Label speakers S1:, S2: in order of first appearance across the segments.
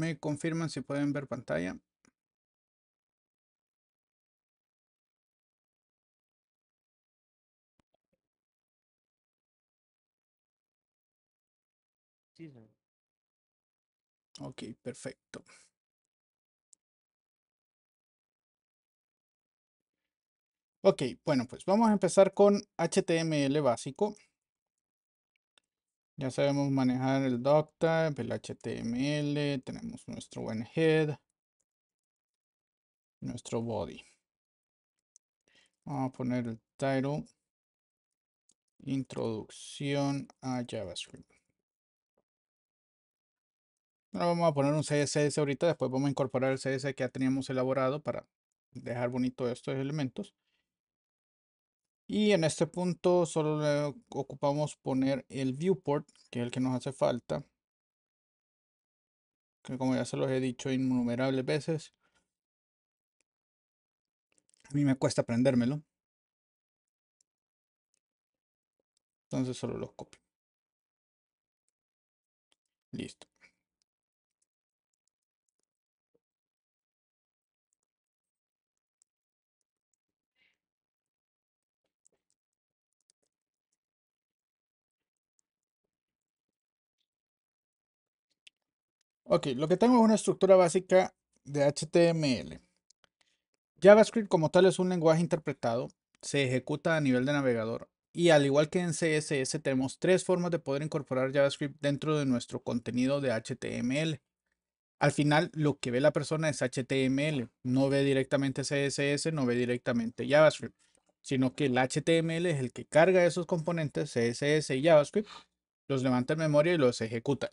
S1: Me confirman si pueden ver pantalla. Ok, perfecto.
S2: Ok, bueno, pues vamos a empezar con HTML básico. Ya sabemos manejar el doctype, el HTML, tenemos nuestro buen head, nuestro body. Vamos a poner el title, introducción a JavaScript. Ahora vamos a poner un CSS ahorita, después vamos a incorporar el CSS que ya teníamos elaborado para dejar bonito estos elementos. Y en este punto solo le ocupamos poner el viewport, que es el que nos hace falta. Que como ya se los he dicho innumerables veces,
S1: a mí me cuesta aprendérmelo. Entonces solo los copio. Listo.
S2: Ok, lo que tengo es una estructura básica de HTML. JavaScript como tal es un lenguaje interpretado, se ejecuta a nivel de navegador y al igual que en CSS tenemos tres formas de poder incorporar JavaScript dentro de nuestro contenido de HTML. Al final lo que ve la persona es HTML, no ve directamente CSS, no ve directamente JavaScript, sino que el HTML es el que carga esos componentes CSS y JavaScript, los levanta en memoria y los ejecuta.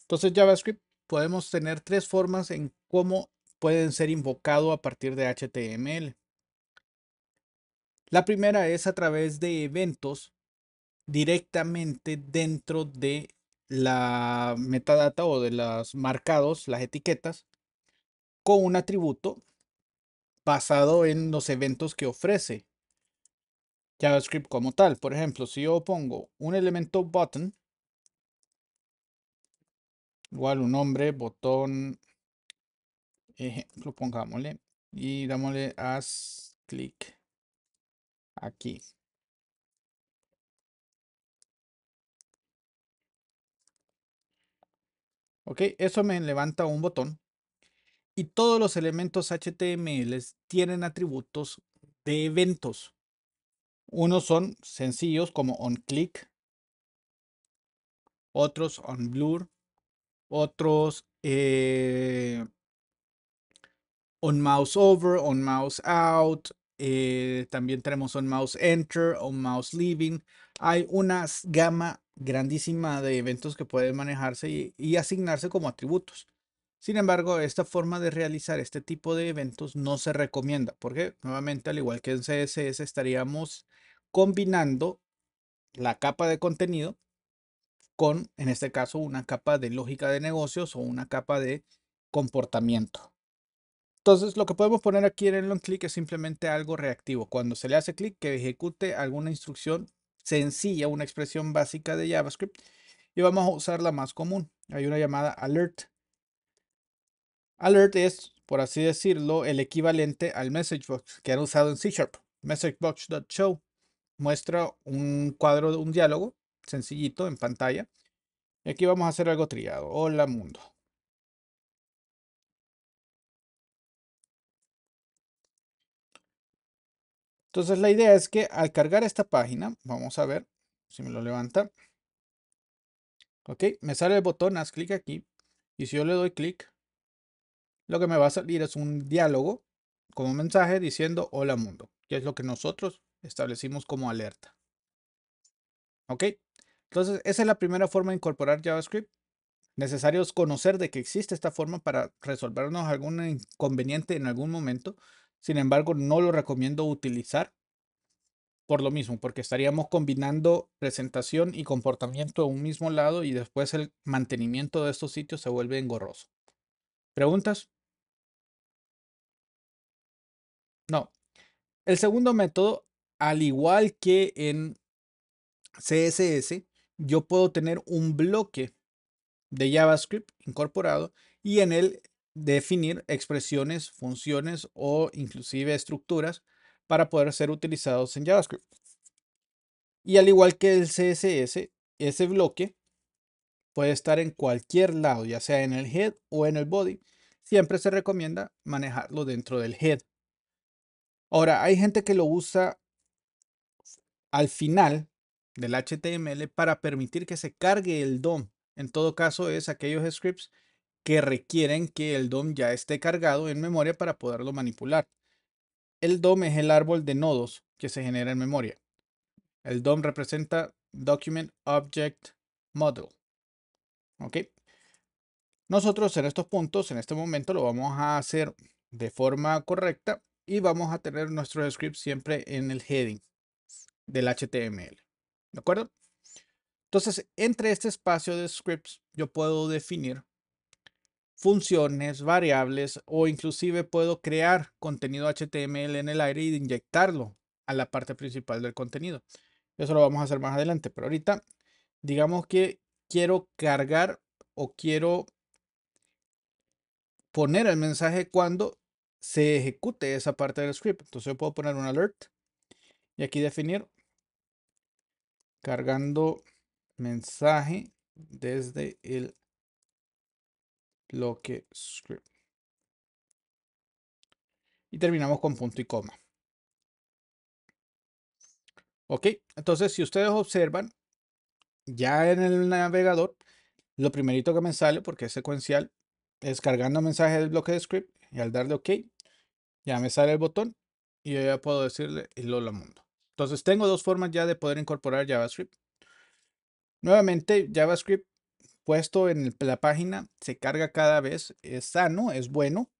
S2: Entonces JavaScript podemos tener tres formas en cómo pueden ser invocados a partir de HTML. La primera es a través de eventos directamente dentro de la metadata o de los marcados, las etiquetas, con un atributo basado en los eventos que ofrece JavaScript como tal. Por ejemplo, si yo pongo un elemento button igual un nombre, botón, ejemplo, pongámosle, y dámosle haz clic aquí. Ok, eso me levanta un botón y todos los elementos HTML tienen atributos de eventos. Unos son sencillos como onClick. otros onBlur otros eh, on mouse over, on mouse out, eh, también tenemos on mouse enter, on mouse leaving. Hay una gama grandísima de eventos que pueden manejarse y asignarse como atributos. Sin embargo, esta forma de realizar este tipo de eventos no se recomienda porque nuevamente, al igual que en CSS, estaríamos combinando la capa de contenido con, en este caso, una capa de lógica de negocios o una capa de comportamiento. Entonces, lo que podemos poner aquí en el long es simplemente algo reactivo. Cuando se le hace clic, que ejecute alguna instrucción sencilla, una expresión básica de JavaScript. Y vamos a usar la más común. Hay una llamada alert. Alert es, por así decirlo, el equivalente al message box que han usado en C Sharp. Messagebox.show muestra un cuadro, un diálogo sencillito en pantalla. Y aquí vamos a hacer algo triado. Hola mundo. Entonces la idea es que al cargar esta página, vamos a ver si me lo levanta. Ok, me sale el botón, haz clic aquí. Y si yo le doy clic, lo que me va a salir es un diálogo como mensaje diciendo hola mundo, que es lo que nosotros establecimos como alerta. Ok, entonces, esa es la primera forma de incorporar JavaScript. Necesario es conocer de que existe esta forma para resolvernos algún inconveniente en algún momento. Sin embargo, no lo recomiendo utilizar por lo mismo, porque estaríamos combinando presentación y comportamiento a un mismo lado y después el mantenimiento de estos sitios se vuelve engorroso. ¿Preguntas? No. El segundo método, al igual que en CSS, yo puedo tener un bloque de JavaScript incorporado y en él definir expresiones, funciones o inclusive estructuras para poder ser utilizados en JavaScript. Y al igual que el CSS, ese bloque puede estar en cualquier lado, ya sea en el head o en el body. Siempre se recomienda manejarlo dentro del head. Ahora, hay gente que lo usa al final del HTML para permitir que se cargue el DOM. En todo caso, es aquellos scripts que requieren que el DOM ya esté cargado en memoria para poderlo manipular. El DOM es el árbol de nodos que se genera en memoria. El DOM representa Document Object Model. ¿Ok? Nosotros en estos puntos, en este momento, lo vamos a hacer de forma correcta y vamos a tener nuestro script siempre en el heading del HTML. ¿De acuerdo? Entonces, entre este espacio de scripts, yo puedo definir funciones, variables o inclusive puedo crear contenido HTML en el aire y inyectarlo a la parte principal del contenido. Eso lo vamos a hacer más adelante, pero ahorita digamos que quiero cargar o quiero poner el mensaje cuando se ejecute esa parte del script. Entonces yo puedo poner un alert y aquí definir cargando mensaje desde el bloque script. Y terminamos con punto y coma. Ok, entonces si ustedes observan, ya en el navegador, lo primerito que me sale, porque es secuencial, es cargando mensaje del bloque de script y al darle OK, ya me sale el botón y yo ya puedo decirle hola mundo. Entonces tengo dos formas ya de poder incorporar JavaScript. Nuevamente, JavaScript puesto en la página se carga cada vez, es sano, es bueno.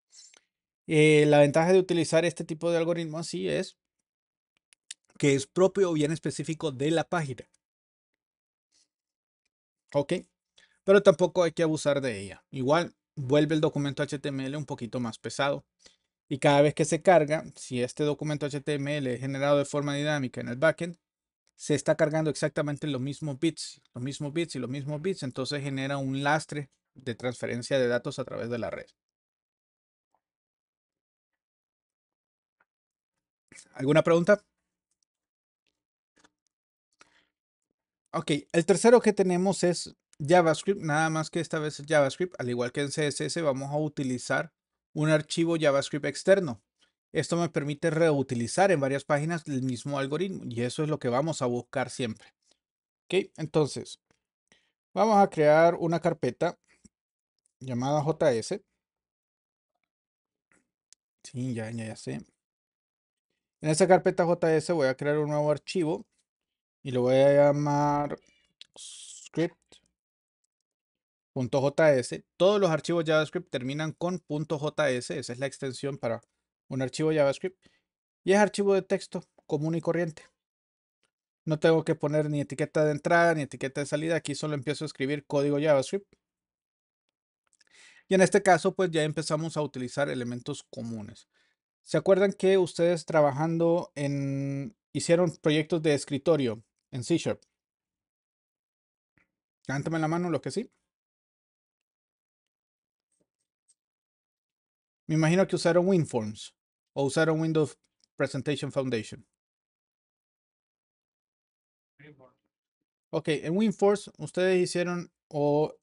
S2: Eh, la ventaja de utilizar este tipo de algoritmo así es que es propio o bien específico de la página. Ok, pero tampoco hay que abusar de ella. Igual vuelve el documento HTML un poquito más pesado. Y cada vez que se carga, si este documento HTML es generado de forma dinámica en el backend, se está cargando exactamente los mismos bits, los mismos bits y los mismos bits, entonces genera un lastre de transferencia de datos a través de la red. ¿Alguna pregunta? Ok, el tercero que tenemos es JavaScript, nada más que esta vez JavaScript, al igual que en CSS vamos a utilizar un archivo JavaScript externo. Esto me permite reutilizar en varias páginas el mismo algoritmo y eso es lo que vamos a buscar siempre. Ok, entonces vamos a crear una carpeta llamada JS. Sí, ya, ya, sé. En esta carpeta JS voy a crear un nuevo archivo y lo voy a llamar script .js. Todos los archivos JavaScript terminan con .js, esa es la extensión para un archivo JavaScript. Y es archivo de texto común y corriente. No tengo que poner ni etiqueta de entrada ni etiqueta de salida, aquí solo empiezo a escribir código JavaScript. Y en este caso, pues ya empezamos a utilizar elementos comunes. ¿Se acuerdan que ustedes trabajando en... hicieron proyectos de escritorio en C Sharp? la mano, lo que sí. Me imagino que usaron WinForms o usaron Windows Presentation Foundation. Ok, en WinForms ustedes hicieron o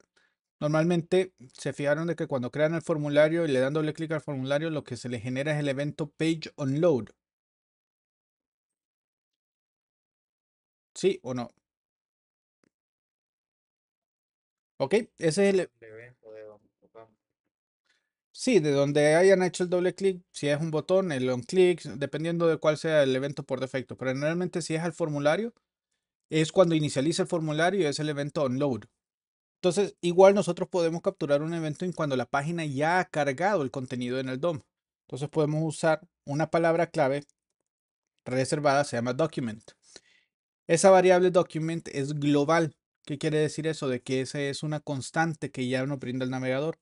S2: normalmente se fijaron de que cuando crean el formulario y le dan doble clic al formulario lo que se le genera es el evento Page Load. ¿Sí o no? Ok, ese es el... Sí, de donde hayan hecho el doble clic, si es un botón, el on click, dependiendo de cuál sea el evento por defecto. Pero generalmente si es al formulario, es cuando inicializa el formulario y es el evento onload. Entonces, igual nosotros podemos capturar un evento en cuando la página ya ha cargado el contenido en el DOM. Entonces podemos usar una palabra clave reservada, se llama document. Esa variable document es global. ¿Qué quiere decir eso? De que esa es una constante que ya nos brinda el navegador.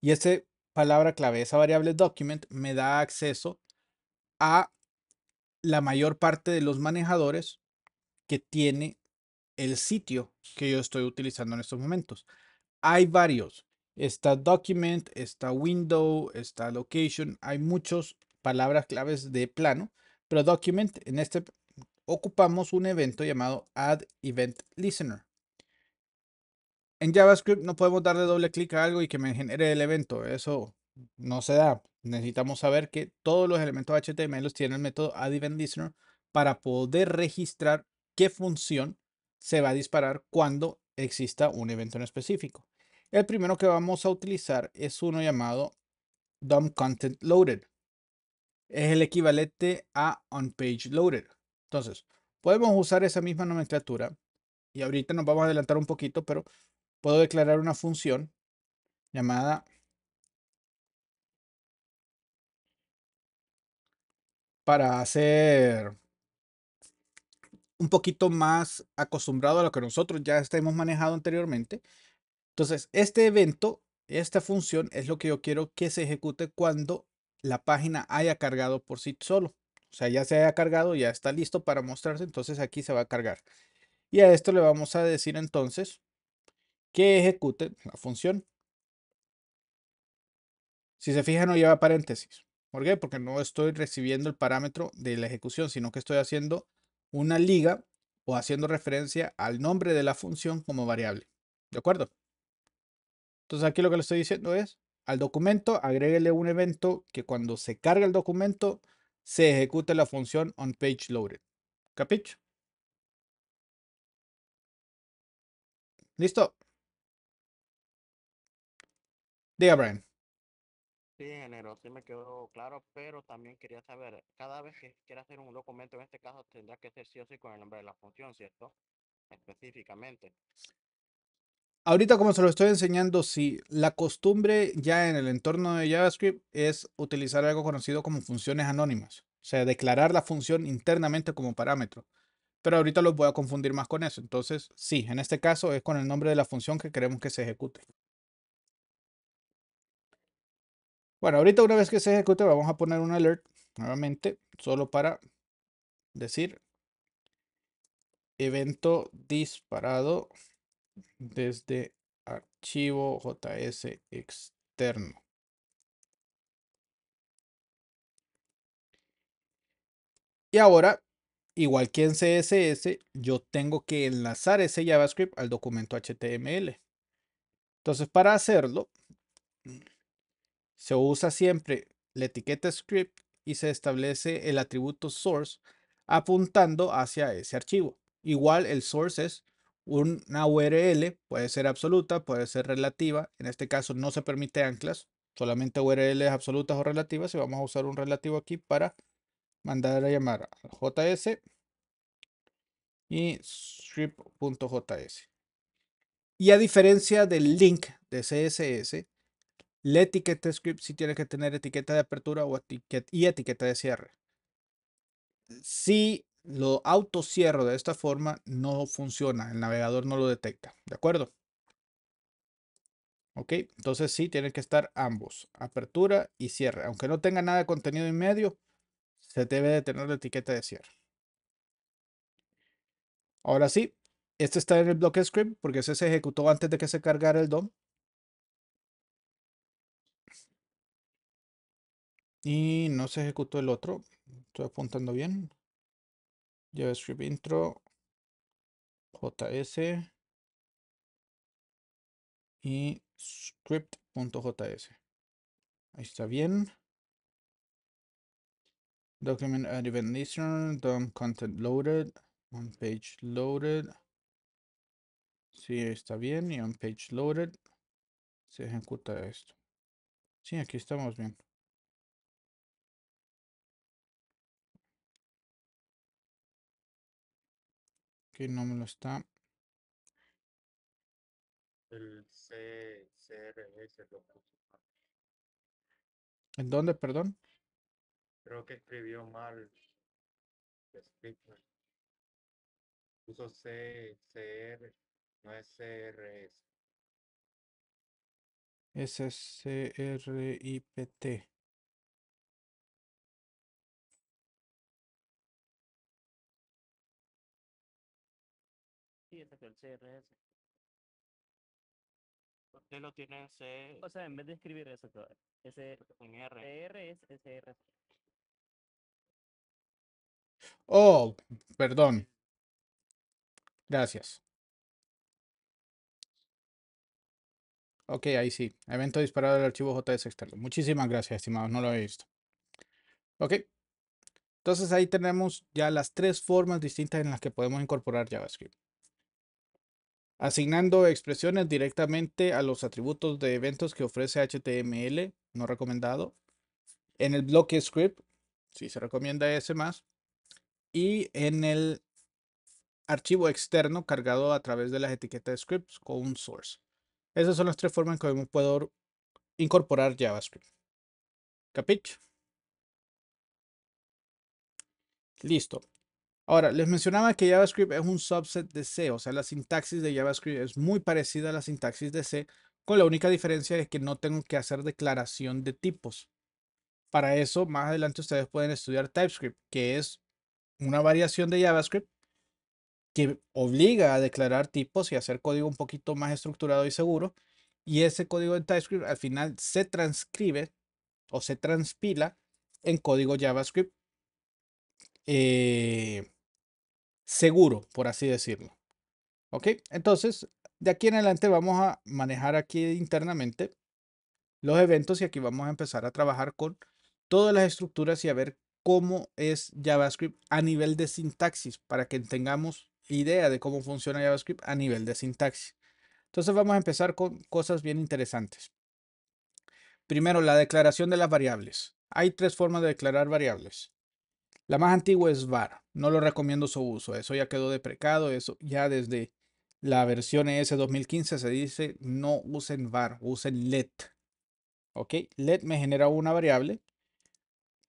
S2: Y ese palabra clave, esa variable document, me da acceso a la mayor parte de los manejadores que tiene el sitio que yo estoy utilizando en estos momentos. Hay varios. Está document, está window, está location. Hay muchas palabras claves de plano, pero document en este ocupamos un evento llamado add event listener en JavaScript no podemos darle doble clic a algo y que me genere el evento. Eso no se da. Necesitamos saber que todos los elementos HTML tienen el método add para poder registrar qué función se va a disparar cuando exista un evento en específico. El primero que vamos a utilizar es uno llamado DOMContentLoaded. Content Es el equivalente a page Entonces, podemos usar esa misma nomenclatura y ahorita nos vamos a adelantar un poquito, pero puedo declarar una función llamada para hacer un poquito más acostumbrado a lo que nosotros ya hemos manejado anteriormente. Entonces, este evento, esta función es lo que yo quiero que se ejecute cuando la página haya cargado por sí solo. O sea, ya se haya cargado, ya está listo para mostrarse, entonces aquí se va a cargar. Y a esto le vamos a decir entonces que ejecute la función. Si se fija no lleva paréntesis. ¿Por qué? Porque no estoy recibiendo el parámetro de la ejecución, sino que estoy haciendo una liga o haciendo referencia al nombre de la función como variable. ¿De acuerdo? Entonces aquí lo que le estoy diciendo es, al documento agréguele un evento que cuando se carga el documento se ejecute la función on page loaded. ¿Capicho? Listo. Diga, Brian. Sí, general, sí me quedó claro, pero también quería saber, cada vez que quiera hacer un documento, en este caso tendrá que ser sí o sí con el nombre de la función, ¿cierto? Específicamente. Ahorita como se lo estoy enseñando, sí, la costumbre ya en el entorno de JavaScript es utilizar algo conocido como funciones anónimas, o sea, declarar la función internamente como parámetro. Pero ahorita los voy a confundir más con eso, entonces sí, en este caso es con el nombre de la función que queremos que se ejecute. Bueno, ahorita una vez que se ejecute vamos a poner un alert nuevamente, solo para decir evento disparado desde archivo JS externo. Y ahora, igual que en CSS, yo tengo que enlazar ese JavaScript al documento HTML. Entonces, para hacerlo, se usa siempre la etiqueta script y se establece el atributo source apuntando hacia ese archivo. Igual el source es una URL, puede ser absoluta, puede ser relativa. En este caso no se permite anclas, solamente URLs absolutas o relativas. Y vamos a usar un relativo aquí para mandar a llamar JS y script.js. Y a diferencia del link de CSS, la etiqueta script sí tiene que tener etiqueta de apertura o etiqueta, y etiqueta de cierre. Si lo cierro de esta forma, no funciona. El navegador no lo detecta. ¿De acuerdo? Ok, entonces sí tienen que estar ambos, apertura y cierre. Aunque no tenga nada de contenido en medio, se debe de tener la etiqueta de cierre. Ahora sí, este está en el bloque script porque ese se ejecutó antes de que se cargara el DOM. Y no se ejecutó el otro. Estoy apuntando bien. JavaScript intro. JS. Y script.js. Ahí está bien. Document add event listener. DOM content loaded. On page loaded. Sí, está bien. Y on page loaded se ejecuta esto. Sí, aquí estamos bien. que no me lo está.
S1: El CRS
S2: ¿En dónde, perdón?
S1: Creo que escribió mal. Puso C, CR, no es CRS. es CRIPT. lo
S2: O sea, en vez de escribir eso, en R.
S1: Oh, perdón.
S2: Gracias. Ok, ahí sí. Evento disparado del archivo JS externo. Muchísimas gracias, estimados. No lo había visto. Ok. Entonces ahí tenemos ya las tres formas distintas en las que podemos incorporar JavaScript asignando expresiones directamente a los atributos de eventos que ofrece HTML, no recomendado. En el bloque script, si se recomienda ese más. Y en el archivo externo cargado a través de las etiquetas de scripts con un source. Esas son las tres formas en que puedo incorporar JavaScript. ¿Capich? Listo. Ahora, les mencionaba que JavaScript es un subset de C, o sea, la sintaxis de JavaScript es muy parecida a la sintaxis de C, con la única diferencia es que no tengo que hacer declaración de tipos. Para eso, más adelante ustedes pueden estudiar TypeScript, que es una variación de JavaScript que obliga a declarar tipos y hacer código un poquito más estructurado y seguro. Y ese código de TypeScript al final se transcribe o se transpila en código JavaScript. Eh, seguro, por así decirlo. ¿Ok? Entonces, de aquí en adelante vamos a manejar aquí internamente los eventos y aquí vamos a empezar a trabajar con todas las estructuras y a ver cómo es JavaScript a nivel de sintaxis para que tengamos idea de cómo funciona JavaScript a nivel de sintaxis. Entonces vamos a empezar con cosas bien interesantes. Primero, la declaración de las variables. Hay tres formas de declarar variables. La más antigua es VAR. No lo recomiendo su uso. Eso ya quedó deprecado. Eso ya desde la versión ES 2015 se dice no usen VAR, usen let. ¿Ok? let me genera una variable.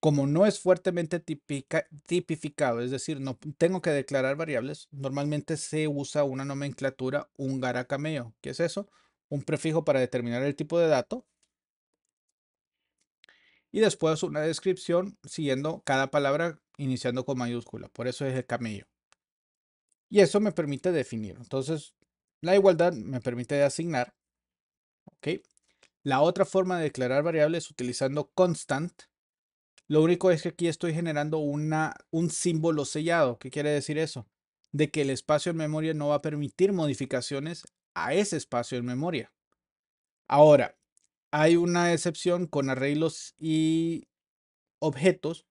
S2: Como no es fuertemente tipificado, es decir, no tengo que declarar variables, normalmente se usa una nomenclatura húngara cameo. ¿Qué es eso? Un prefijo para determinar el tipo de dato y después una descripción siguiendo cada palabra iniciando con mayúscula, por eso es el camello. Y eso me permite definir. Entonces, la igualdad me permite asignar. ¿ok? La otra forma de declarar variables es utilizando constant. Lo único es que aquí estoy generando una, un símbolo sellado. ¿Qué quiere decir eso? De que el espacio en memoria no va a permitir modificaciones a ese espacio en memoria. Ahora, hay una excepción con arreglos y objetos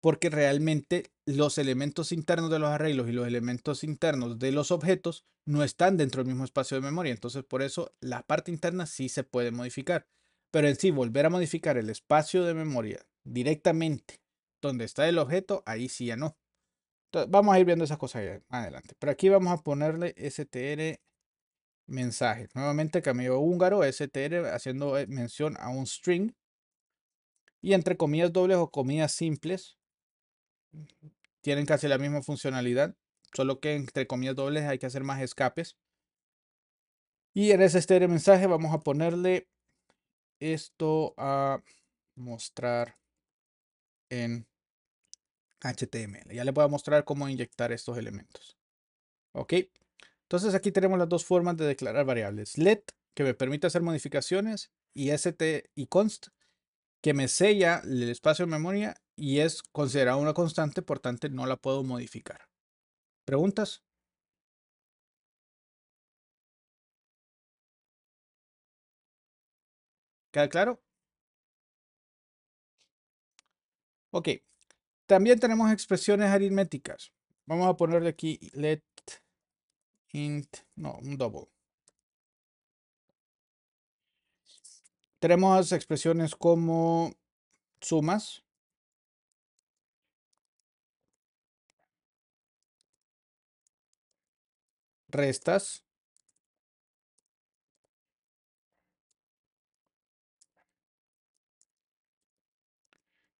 S2: porque realmente los elementos internos de los arreglos y los elementos internos de los objetos no están dentro del mismo espacio de memoria. Entonces, por eso la parte interna sí se puede modificar. Pero en sí, volver a modificar el espacio de memoria directamente donde está el objeto, ahí sí ya no. Entonces, vamos a ir viendo esas cosas adelante. Pero aquí vamos a ponerle str mensaje. Nuevamente, cambio húngaro, str haciendo eh, mención a un string. Y entre comillas dobles o comillas simples, tienen casi la misma funcionalidad, solo que entre comillas dobles hay que hacer más escapes. Y en ese mensaje vamos a ponerle esto a mostrar en HTML. Ya les voy a mostrar cómo inyectar estos elementos. Ok, entonces aquí tenemos las dos formas de declarar variables. Let, que me permite hacer modificaciones, y st y const, que me sella el espacio de memoria y es considerada una constante, por tanto no la puedo modificar. ¿Preguntas? ¿Queda claro? Ok. También tenemos expresiones aritméticas. Vamos a ponerle aquí let int, no, un double. Tenemos expresiones como sumas,
S1: restas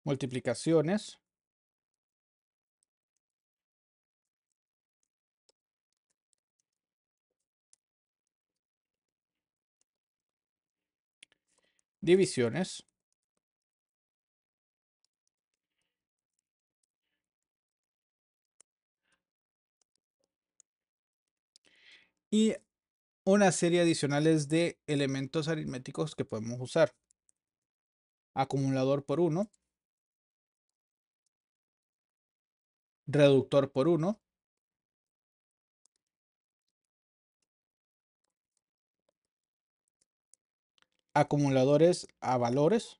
S1: multiplicaciones divisiones
S2: y una serie adicionales de elementos aritméticos que podemos usar. Acumulador por 1, reductor por 1, acumuladores a valores,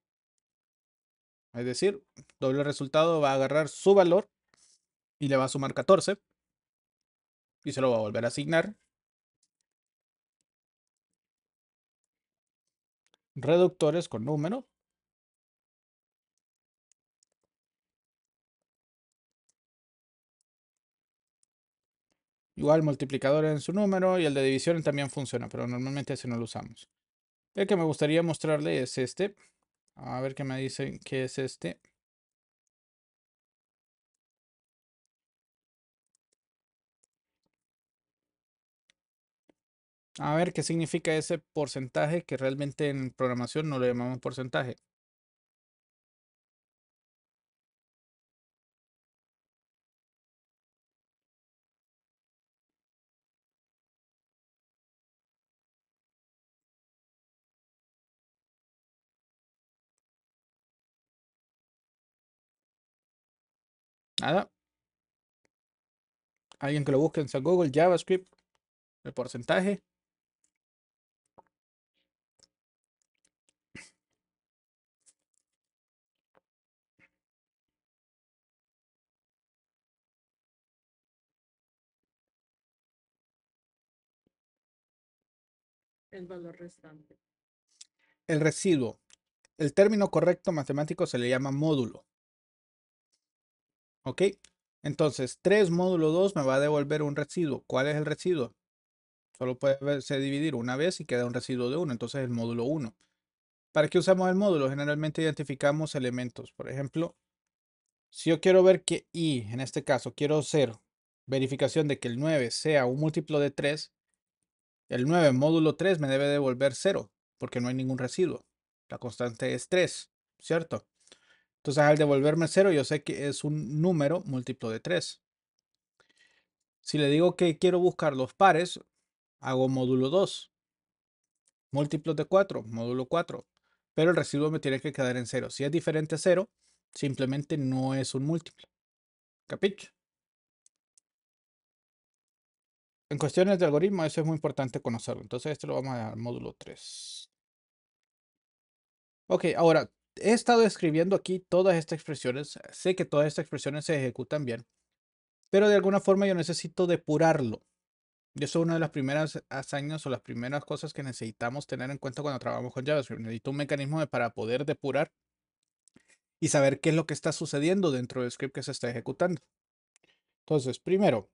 S2: es decir, doble resultado va a agarrar su valor y le va a sumar 14 y se lo va a volver a asignar reductores con número. Igual multiplicador en su número y el de división también funciona, pero normalmente ese no lo usamos. El que me gustaría mostrarle es este. A ver qué me dicen que es este. A ver, ¿qué significa ese porcentaje que realmente en programación no le llamamos porcentaje?
S1: Nada. Alguien que lo busque en Google, JavaScript, el porcentaje. el valor restante.
S2: El residuo. El término correcto matemático se le llama módulo. ¿Ok? Entonces, 3 módulo 2 me va a devolver un residuo. ¿Cuál es el residuo? Solo puede verse dividir una vez y queda un residuo de 1. Entonces, el módulo 1. ¿Para qué usamos el módulo? Generalmente identificamos elementos. Por ejemplo, si yo quiero ver que y en este caso, quiero hacer verificación de que el 9 sea un múltiplo de 3, el 9, módulo 3, me debe devolver 0, porque no hay ningún residuo. La constante es 3, ¿cierto? Entonces al devolverme 0, yo sé que es un número múltiplo de 3. Si le digo que quiero buscar los pares, hago módulo 2. Múltiplos de 4, módulo 4. Pero el residuo me tiene que quedar en 0. Si es diferente a 0, simplemente no es un múltiplo. ¿Capicho? En cuestiones de algoritmo, eso es muy importante conocerlo. Entonces, esto lo vamos a al módulo 3. Ok, ahora, he estado escribiendo aquí todas estas expresiones. Sé que todas estas expresiones se ejecutan bien, pero de alguna forma yo necesito depurarlo. Y eso es una de las primeras hazañas o las primeras cosas que necesitamos tener en cuenta cuando trabajamos con JavaScript. Necesito un mecanismo para poder depurar y saber qué es lo que está sucediendo dentro del script que se está ejecutando. Entonces, primero,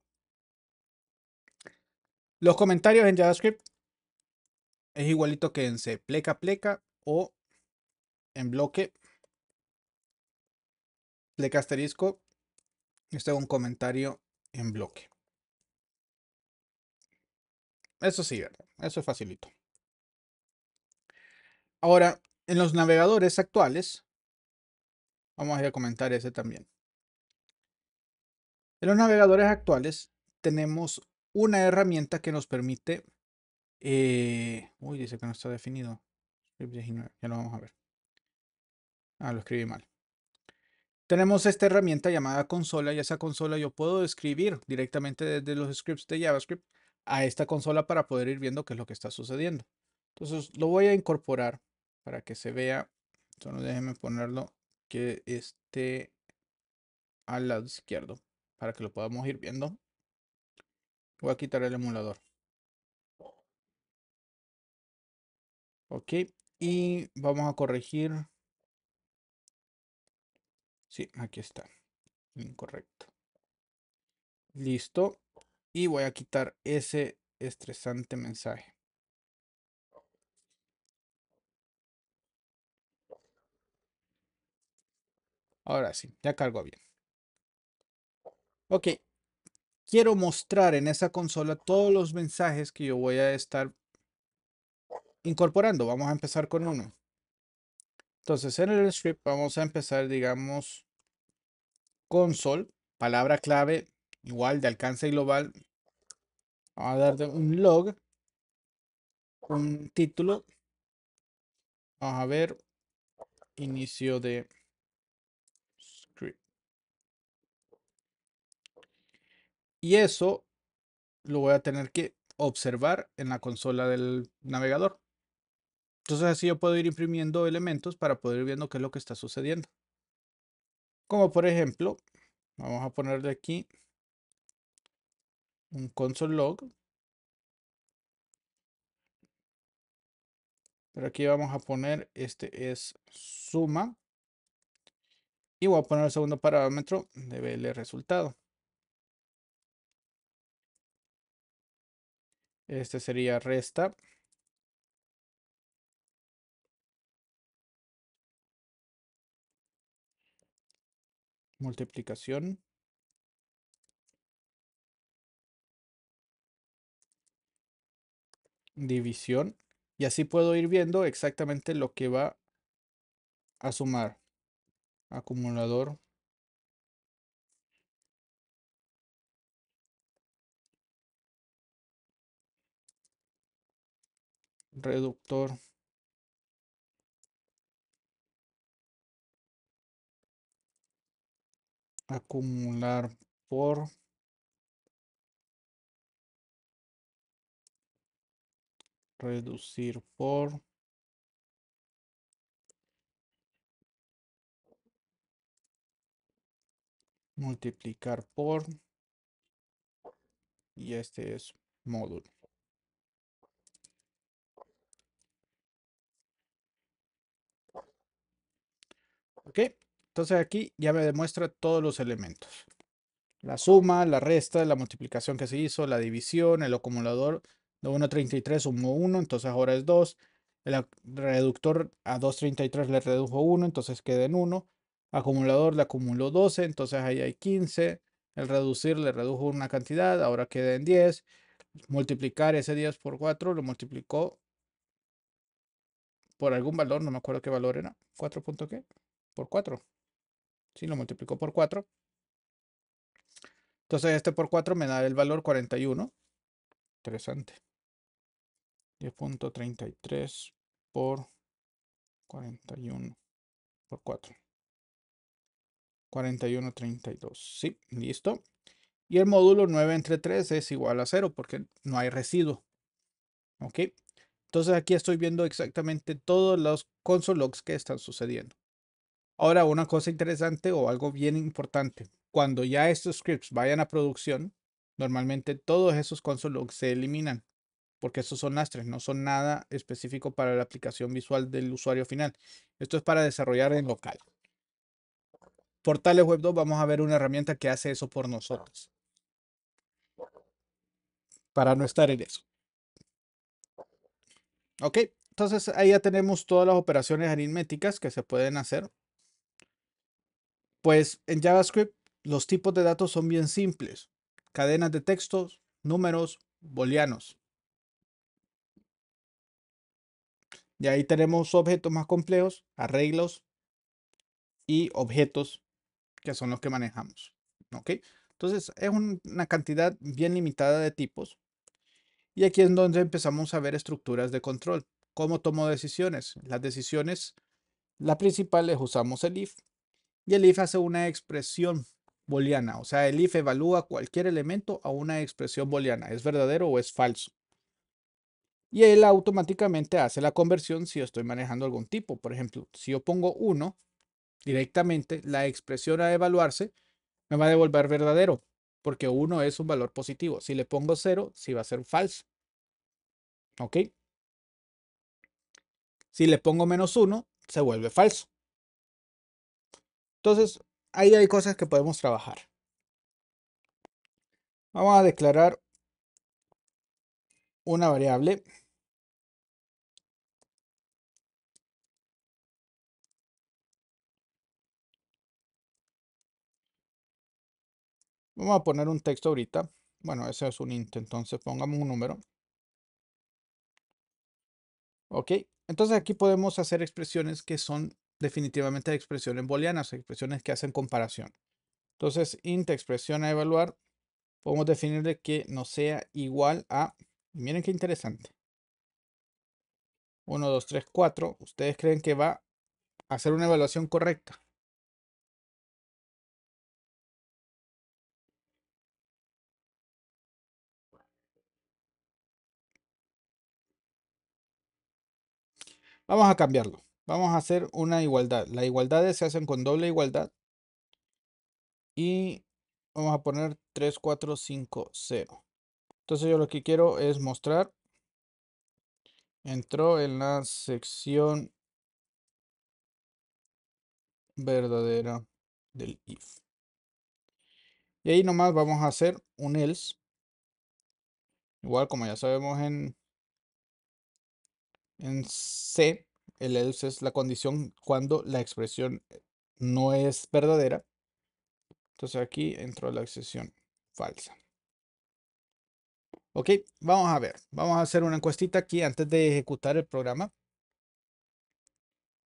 S2: los comentarios en JavaScript es igualito que en C, pleca pleca o en bloque, pleca asterisco. Este es un comentario en bloque. Eso sí, Eso es facilito. Ahora, en los navegadores actuales, vamos a ir a comentar ese también. En los navegadores actuales tenemos una herramienta que nos permite... Eh, uy, dice que no está definido. Ya lo vamos a ver. Ah, lo escribí mal. Tenemos esta herramienta llamada consola y esa consola yo puedo escribir directamente desde los scripts de JavaScript a esta consola para poder ir viendo qué es lo que está sucediendo. Entonces lo voy a incorporar para que se vea. Solo déjenme ponerlo que esté al lado izquierdo para que lo podamos ir viendo. Voy a quitar el emulador. Ok, y vamos a corregir. Sí, aquí está. Incorrecto. Listo. Y voy a quitar ese estresante mensaje. Ahora sí, ya cargo bien. Ok, quiero mostrar en esa consola todos los mensajes que yo voy a estar incorporando. Vamos a empezar con uno. Entonces en el script vamos a empezar, digamos, console, palabra clave igual de alcance global. Vamos a darle un log, un título. Vamos a ver, inicio de Y eso lo voy a tener que observar en la consola del navegador. Entonces así yo puedo ir imprimiendo elementos para poder ir viendo qué es lo que está sucediendo. Como por ejemplo, vamos a poner de aquí un console log. Pero aquí vamos a poner, este es suma. Y voy a poner el segundo parámetro de BL resultado. Este sería resta. Multiplicación. División. Y así puedo ir viendo exactamente lo que va a sumar. Acumulador
S1: reductor acumular por reducir por
S2: multiplicar por y este es módulo ¿Ok? Entonces aquí ya me demuestra todos los elementos. La suma, la resta, la multiplicación que se hizo, la división, el acumulador de 1.33 sumó 1, entonces ahora es 2. El reductor a 2.33 le redujo 1, entonces queda en 1. Acumulador le acumuló 12, entonces ahí hay 15. El reducir le redujo una cantidad, ahora queda en 10. Multiplicar ese 10 por 4 lo multiplicó por algún valor, no me acuerdo qué valor era. ¿4 qué? por 4. Si lo multiplico por 4. Entonces este por 4 me da el valor 41. Interesante. 10.33 por 41 por 4. 41 32 Sí, listo. Y el módulo 9 entre 3 es igual a 0 porque no hay residuo. ¿Ok? Entonces aquí estoy viendo exactamente todos los console logs que están sucediendo. Ahora, una cosa interesante o algo bien importante, cuando ya estos scripts vayan a producción, normalmente todos esos console logs se eliminan, porque estos son lastres, no son nada específico para la aplicación visual del usuario final. Esto es para desarrollar en local. Portales Web 2 vamos a ver una herramienta que hace eso por nosotros. Para no estar en eso. Ok, entonces ahí ya tenemos todas las operaciones aritméticas que se pueden hacer pues en JavaScript los tipos de datos son bien simples. Cadenas de textos, números, booleanos. Y ahí tenemos objetos más complejos, arreglos y objetos que son los que manejamos. ¿Ok? Entonces es una cantidad bien limitada de tipos. Y aquí es donde empezamos a ver estructuras de control. ¿Cómo tomo decisiones? Las decisiones, la principal usamos el if, y el if hace una expresión booleana, o sea, el if evalúa cualquier elemento a una expresión booleana, es verdadero o es falso. Y él automáticamente hace la conversión si estoy manejando algún tipo. Por ejemplo, si yo pongo 1 directamente, la expresión a evaluarse me va a devolver verdadero, porque 1 es un valor positivo. Si le pongo 0, sí va a ser falso. ¿Ok? Si le pongo menos 1, se vuelve falso. Entonces, ahí hay cosas que podemos trabajar. Vamos a declarar una variable. Vamos a poner un texto ahorita. Bueno, ese es un int, entonces pongamos un número. Ok, entonces aquí podemos hacer expresiones que son definitivamente de expresiones booleanas, expresiones que hacen comparación. Entonces, int expresión a evaluar, podemos definirle que no sea igual a, miren qué interesante, 1, 2, 3, 4, ustedes creen que va a hacer una evaluación correcta. Vamos a cambiarlo. Vamos a hacer una igualdad. Las igualdades se hacen con doble igualdad. Y vamos a poner 3, 4, 5, 0. Entonces yo lo que quiero es mostrar. Entró en la sección verdadera del if. Y ahí nomás vamos a hacer un else. Igual como ya sabemos en, en C, el else es la condición cuando la expresión eh, no es verdadera. Entonces aquí entró la expresión falsa. Ok, vamos a ver. Vamos a hacer una encuestita aquí antes de ejecutar el programa.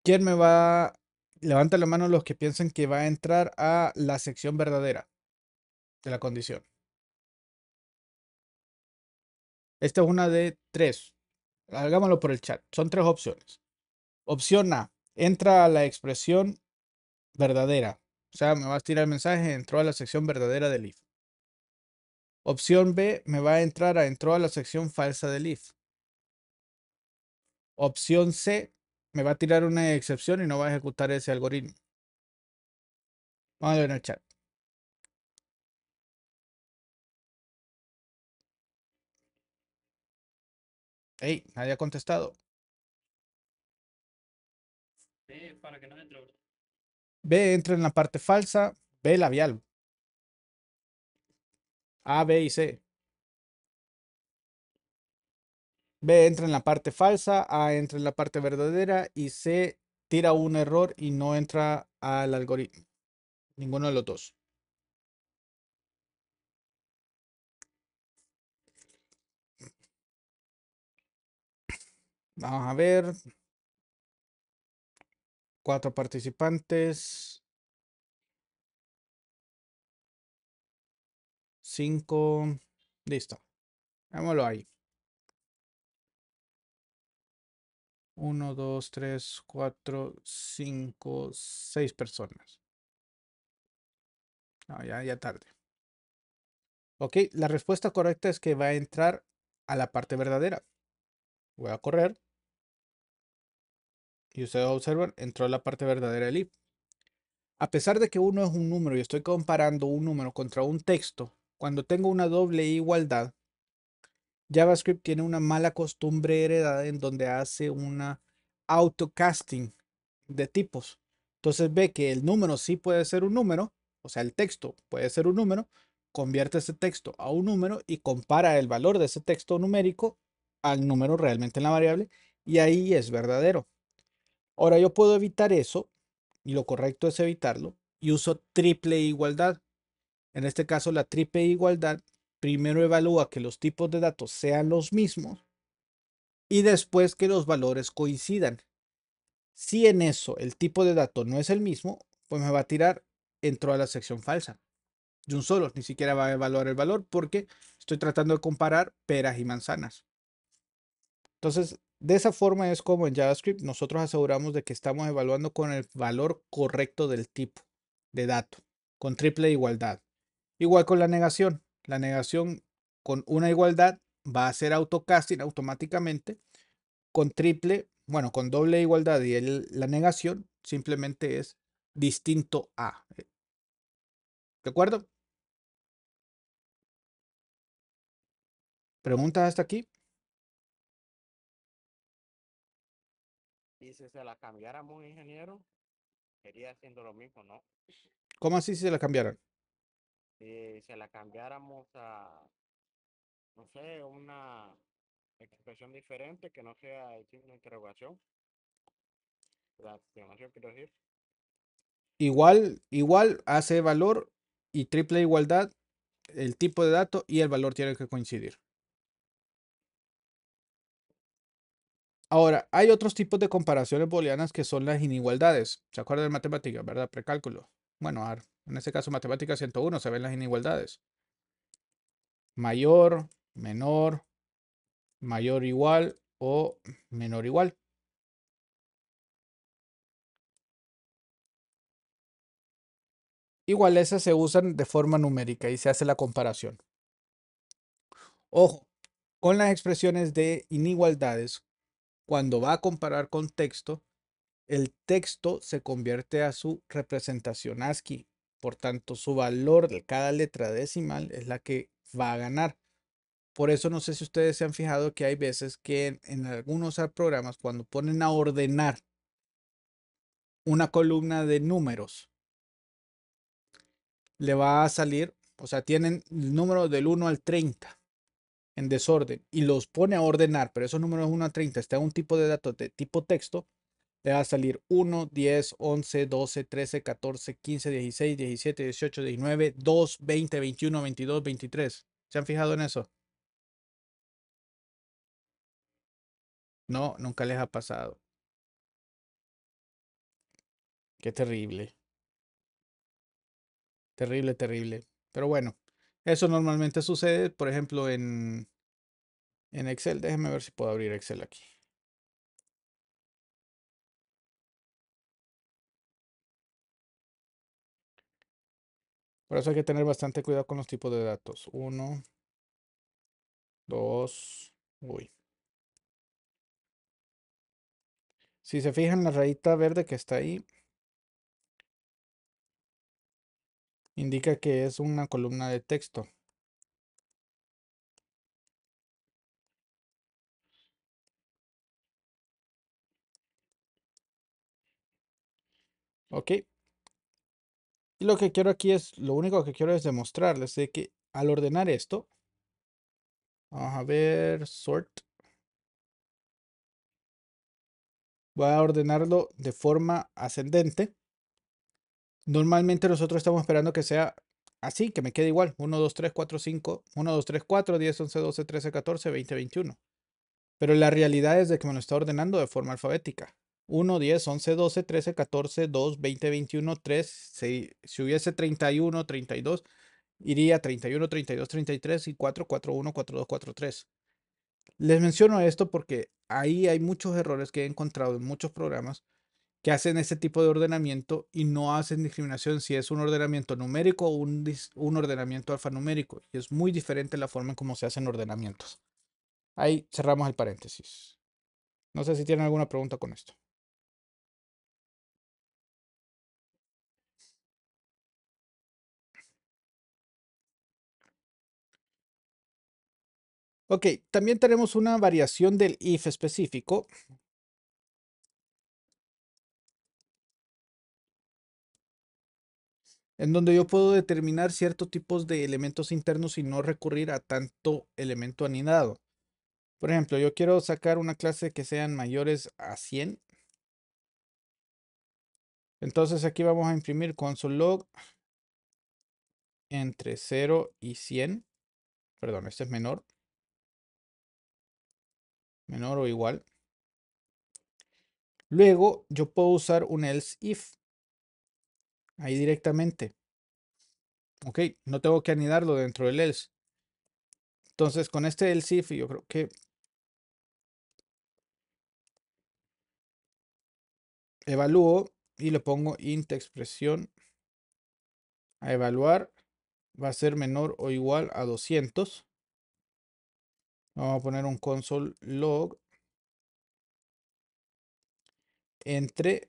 S2: ¿Quién me va? Levanta la mano los que piensan que va a entrar a la sección verdadera de la condición. Esta es una de tres. Hagámoslo por el chat. Son tres opciones. Opción A, entra a la expresión verdadera. O sea, me va a tirar el mensaje, entró a la sección verdadera del if. Opción B, me va a entrar a entró a la sección falsa del if. Opción C, me va a tirar una excepción y no va a ejecutar ese algoritmo. Vamos a ver en el chat. Hey, nadie ha contestado. B entre. entra en la parte falsa, B labial. A, B y C. B entra en la parte falsa, A entra en la parte verdadera y C tira un error y no entra al algoritmo. Ninguno de los dos.
S1: Vamos a ver cuatro participantes. Cinco. Listo.
S2: Démoslo ahí. Uno, dos, tres, cuatro, cinco, seis personas. Ah, ya, ya tarde. Ok, la respuesta correcta es que va a entrar a la parte verdadera. Voy a correr y ustedes observan, entró la parte verdadera del if. A pesar de que uno es un número y estoy comparando un número contra un texto, cuando tengo una doble igualdad, JavaScript tiene una mala costumbre heredada en donde hace una autocasting de tipos. Entonces ve que el número sí puede ser un número, o sea, el texto puede ser un número, convierte ese texto a un número y compara el valor de ese texto numérico al número realmente en la variable y ahí es verdadero. Ahora yo puedo evitar eso, y lo correcto es evitarlo, y uso triple igualdad. En este caso, la triple igualdad primero evalúa que los tipos de datos sean los mismos y después que los valores coincidan. Si en eso el tipo de dato no es el mismo, pues me va a tirar, entro a la sección falsa de un solo, ni siquiera va a evaluar el valor porque estoy tratando de comparar peras y manzanas. Entonces, de esa forma es como en JavaScript nosotros aseguramos de que estamos evaluando con el valor correcto del tipo de dato, con triple igualdad. Igual con la negación. La negación con una igualdad va a ser autocasting automáticamente. Con triple, bueno, con doble igualdad y la negación simplemente es distinto a. Eh. ¿De acuerdo? pregunta hasta aquí? si se la cambiáramos un ingeniero, sería haciendo lo mismo, ¿no? ¿Cómo así si se la cambiaran? Si eh, se la cambiáramos a, no sé, una expresión diferente que no sea el signo de interrogación. La quiero decir. Igual, igual hace valor y triple igualdad, el tipo de dato y el valor tienen que coincidir. Ahora, hay otros tipos de comparaciones booleanas que son las inigualdades. ¿Se acuerdan de matemáticas, verdad? Precálculo. Bueno, en este caso matemática 101 se ven las inigualdades. Mayor, menor, mayor igual o menor igual. Igualezas se usan de forma numérica y se hace la comparación. Ojo, con las expresiones de inigualdades cuando va a comparar con texto, el texto se convierte a su representación ASCII. Por tanto, su valor de cada letra decimal es la que va a ganar. Por eso no sé si ustedes se han fijado que hay veces que en, algunos programas cuando ponen a ordenar una columna de números, le va a salir, o sea, tienen el número del 1 al 30 en desorden y los pone a ordenar, pero esos números 1 a 30 está un tipo de datos de tipo texto, le va a salir 1, 10, 11, 12, 13, 14, 15, 16, 17, 18, 19, 2, 20, 21, 22, 23. ¿Se han fijado en eso? No, nunca les ha pasado. Qué terrible. Terrible, terrible. Pero bueno, eso normalmente sucede, por ejemplo, en, en Excel. Déjeme ver si puedo abrir Excel aquí. Por eso hay que tener bastante cuidado con los tipos de datos. Uno, dos, uy. Si se fijan la rayita verde que está ahí, indica que es una columna de texto. Ok. Y lo que quiero aquí es, lo único que quiero es demostrarles que al ordenar esto, vamos a ver, sort. Voy a ordenarlo de forma ascendente. Normalmente nosotros estamos esperando que sea así, que me quede igual. 1, 2, 3, 4, 5, 1, 2, 3, 4, 10, 11, 12, 13, 14, 20, 21. Pero la realidad es de que me lo está ordenando de forma alfabética. 1, 10, 11, 12, 13, 14, 2, 20, 21, 3. Si, si hubiese 31, 32, iría 31, 32, 33 y 4, 4, 1, 4, 2, 4, 3. Les menciono esto porque ahí hay muchos errores que he encontrado en muchos programas que hacen este tipo de ordenamiento y no hacen discriminación si es un ordenamiento numérico o un, ordenamiento alfanumérico. Y es muy diferente la forma en cómo se hacen ordenamientos. Ahí cerramos el paréntesis. No sé si tienen alguna pregunta con esto. Ok, también tenemos una variación del if específico en donde yo puedo determinar ciertos tipos de elementos internos y no recurrir a tanto elemento anidado. Por ejemplo, yo quiero sacar una clase que sean mayores a 100. Entonces aquí vamos a imprimir console.log log entre 0 y 100. Perdón, este es menor. Menor o igual. Luego yo puedo usar un else if ahí directamente. Ok, no tengo que anidarlo dentro del else. Entonces, con este else if, yo creo que evalúo y le pongo int expresión a evaluar va a ser menor o igual a 200. Vamos a poner un console log entre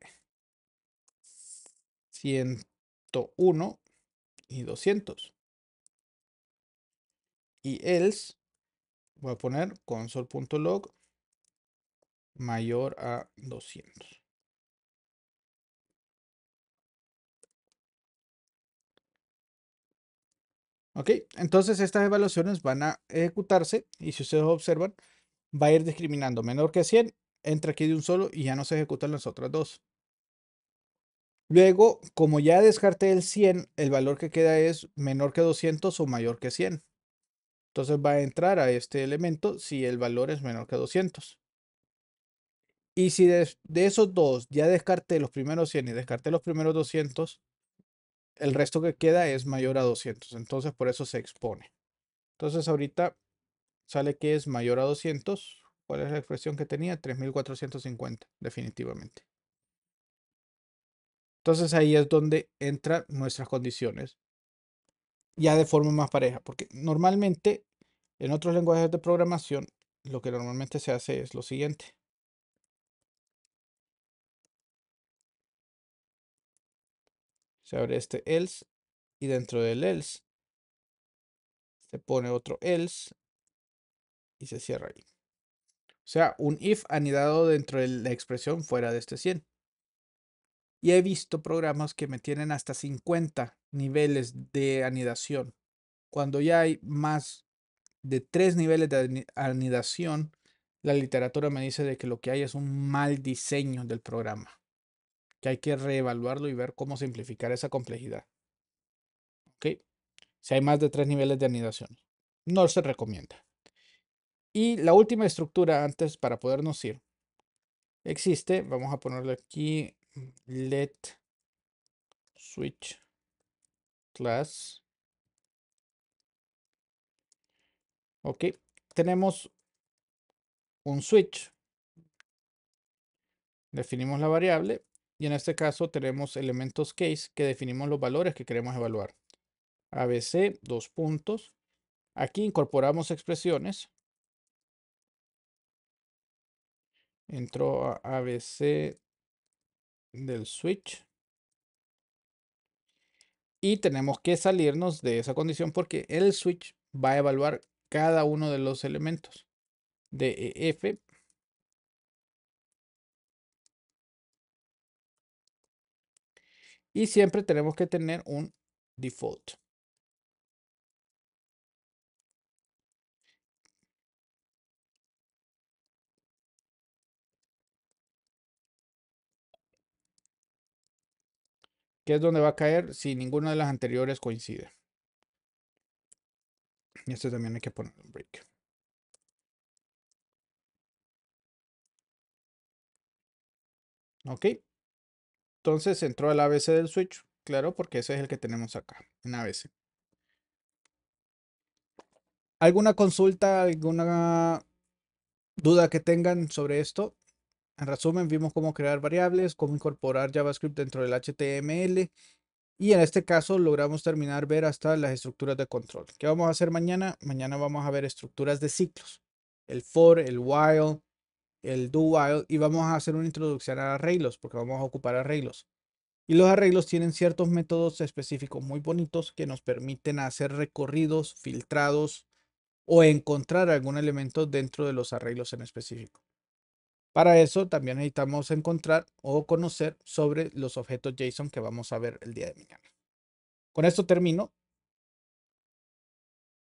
S2: 101 y 200. Y else, voy a poner console.log mayor a 200. Ok, entonces estas evaluaciones van a ejecutarse y si ustedes observan, va a ir discriminando menor que 100, entra aquí de un solo y ya no se ejecutan las otras dos. Luego, como ya descarté el 100, el valor que queda es menor que 200 o mayor que 100. Entonces va a entrar a este elemento si el valor es menor que 200. Y si de, esos dos ya descarté los primeros 100 y descarté los primeros 200, el resto que queda es mayor a 200. Entonces por eso se expone. Entonces ahorita sale que es mayor a 200. ¿Cuál es la expresión que tenía? 3450, definitivamente. Entonces ahí es donde entran nuestras condiciones, ya de forma más pareja, porque normalmente en otros lenguajes de programación lo que normalmente se hace es lo siguiente. Se abre este else y dentro del else se pone otro else y se cierra ahí. O sea, un if anidado dentro de la expresión fuera de este 100. Y he visto programas que me tienen hasta 50 niveles de anidación. Cuando ya hay más de tres niveles de anidación, la literatura me dice de que lo que hay es un mal diseño del programa, que hay que reevaluarlo y ver cómo simplificar esa complejidad. ¿Ok? Si hay más de tres niveles de anidación, no se recomienda. Y la última estructura antes para podernos ir, existe, vamos a ponerle aquí let switch class. Ok, tenemos un switch. Definimos la variable y en este caso tenemos elementos case que definimos los valores que queremos evaluar. ABC, dos puntos. Aquí incorporamos expresiones. entro a ABC, del switch. Y tenemos que salirnos de esa condición porque el switch va a evaluar cada uno de los elementos de EF. Y siempre tenemos que tener un default. es donde va a caer si ninguna de las anteriores coincide. Y esto también hay que poner un break. Ok. Entonces entró al ABC del switch. Claro, porque ese es el que tenemos acá, en ABC. ¿Alguna consulta, alguna duda que tengan sobre esto? En resumen, vimos cómo crear variables, cómo incorporar JavaScript dentro del HTML y en este caso logramos terminar ver hasta las estructuras de control. ¿Qué vamos a hacer mañana? Mañana vamos a ver estructuras de ciclos, el for, el while, el do while y vamos a hacer una introducción a arreglos porque vamos a ocupar arreglos. Y los arreglos tienen ciertos métodos específicos muy bonitos que nos permiten hacer recorridos, filtrados o encontrar algún elemento dentro de los arreglos en específico. Para eso también necesitamos encontrar o conocer sobre los objetos JSON que vamos a ver el día de mañana. Con esto termino.